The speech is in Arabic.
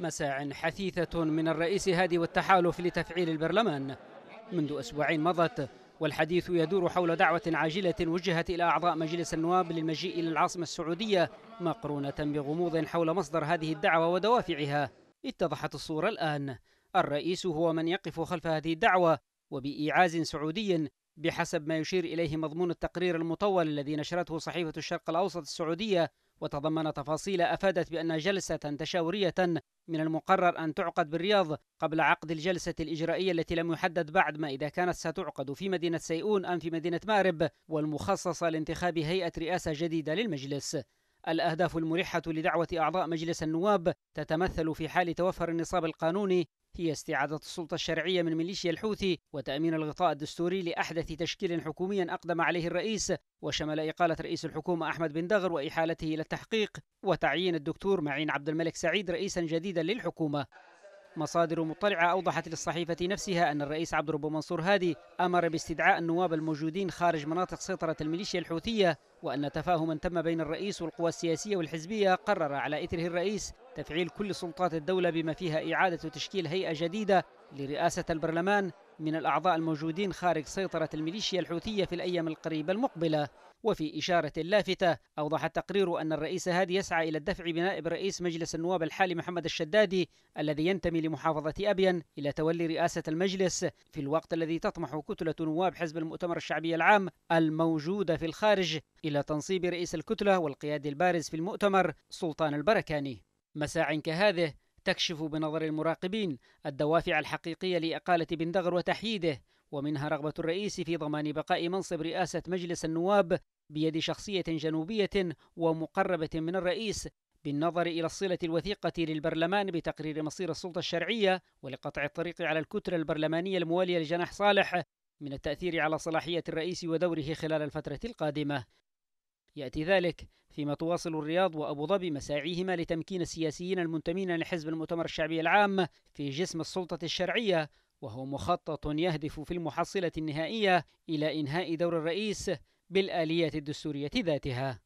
مساع حثيثة من الرئيس هادي والتحالف لتفعيل البرلمان منذ أسبوعين مضت والحديث يدور حول دعوة عاجلة وجهت إلى أعضاء مجلس النواب للمجيء إلى العاصمة السعودية مقرونة بغموض حول مصدر هذه الدعوة ودوافعها اتضحت الصورة الآن الرئيس هو من يقف خلف هذه الدعوة وبإيعاز سعودي بحسب ما يشير إليه مضمون التقرير المطول الذي نشرته صحيفة الشرق الأوسط السعودية وتضمن تفاصيل أفادت بأن جلسة تشاورية من المقرر أن تعقد بالرياض قبل عقد الجلسة الإجرائية التي لم يحدد بعد ما إذا كانت ستعقد في مدينة سيئون أم في مدينة مأرب والمخصصة لانتخاب هيئة رئاسة جديدة للمجلس الأهداف الملحة لدعوة أعضاء مجلس النواب تتمثل في حال توفر النصاب القانوني هي استعادة السلطة الشرعية من ميليشيا الحوثي وتأمين الغطاء الدستوري لأحدث تشكيل حكومي أقدم عليه الرئيس وشمل إقالة رئيس الحكومة أحمد بن دغر وإحالته إلى التحقيق وتعيين الدكتور معين عبد الملك سعيد رئيسا جديدا للحكومة مصادر مطلعة أوضحت للصحيفة نفسها أن الرئيس عبد الرب منصور هادي أمر باستدعاء النواب الموجودين خارج مناطق سيطرة الميليشيا الحوثية وأن تفاهما تم بين الرئيس والقوى السياسية والحزبية قرر على إثره الرئيس تفعيل كل سلطات الدولة بما فيها إعادة تشكيل هيئة جديدة لرئاسة البرلمان من الأعضاء الموجودين خارج سيطرة الميليشيا الحوثية في الأيام القريبة المقبلة وفي إشارة لافتة أوضح التقرير أن الرئيس هادي يسعى إلى الدفع بنائب رئيس مجلس النواب الحالي محمد الشدادي الذي ينتمي لمحافظة أبين إلى تولي رئاسة المجلس في الوقت الذي تطمح كتلة نواب حزب المؤتمر الشعبي العام الموجودة في الخارج إلى تنصيب رئيس الكتلة والقيادي البارز في المؤتمر سلطان البركاني مساع كهذه تكشف بنظر المراقبين الدوافع الحقيقية لإقالة بندغر وتحييده ومنها رغبة الرئيس في ضمان بقاء منصب رئاسة مجلس النواب بيد شخصية جنوبية ومقربة من الرئيس بالنظر إلى الصلة الوثيقة للبرلمان بتقرير مصير السلطة الشرعية ولقطع الطريق على الكتلة البرلمانية الموالية لجناح صالح من التأثير على صلاحية الرئيس ودوره خلال الفترة القادمة يأتي ذلك فيما تواصل الرياض وأبو ظبي مساعيهما لتمكين السياسيين المنتمين لحزب المؤتمر الشعبي العام في جسم السلطة الشرعية وهو مخطط يهدف في المحصلة النهائية إلى إنهاء دور الرئيس بالآلية الدستورية ذاتها